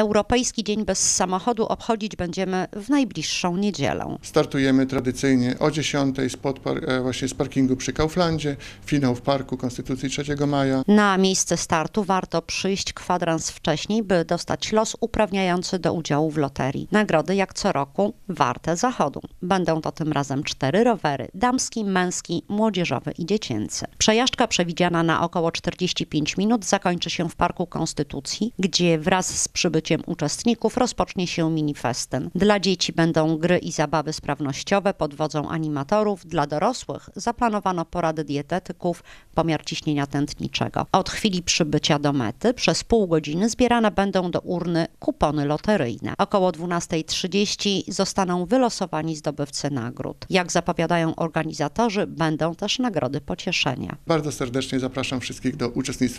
Europejski Dzień Bez Samochodu obchodzić będziemy w najbliższą niedzielę. Startujemy tradycyjnie o 10 spod e, właśnie z parkingu przy Kauflandzie, finał w Parku Konstytucji 3 maja. Na miejsce startu warto przyjść kwadrans wcześniej, by dostać los uprawniający do udziału w loterii. Nagrody jak co roku warte zachodu. Będą to tym razem cztery rowery, damski, męski, młodzieżowy i dziecięcy. Przejażdżka przewidziana na około 45 minut zakończy się w Parku Konstytucji, gdzie wraz z przybyciem uczestników rozpocznie się minifestyn. Dla dzieci będą gry i zabawy sprawnościowe pod wodzą animatorów, dla dorosłych zaplanowano porady dietetyków, pomiar ciśnienia tętniczego. Od chwili przybycia do mety przez pół godziny zbierane będą do urny kupony loteryjne. Około 12.30 zostaną wylosowani zdobywcy nagród. Jak zapowiadają organizatorzy, będą też nagrody pocieszenia. Bardzo serdecznie zapraszam wszystkich do uczestnictwa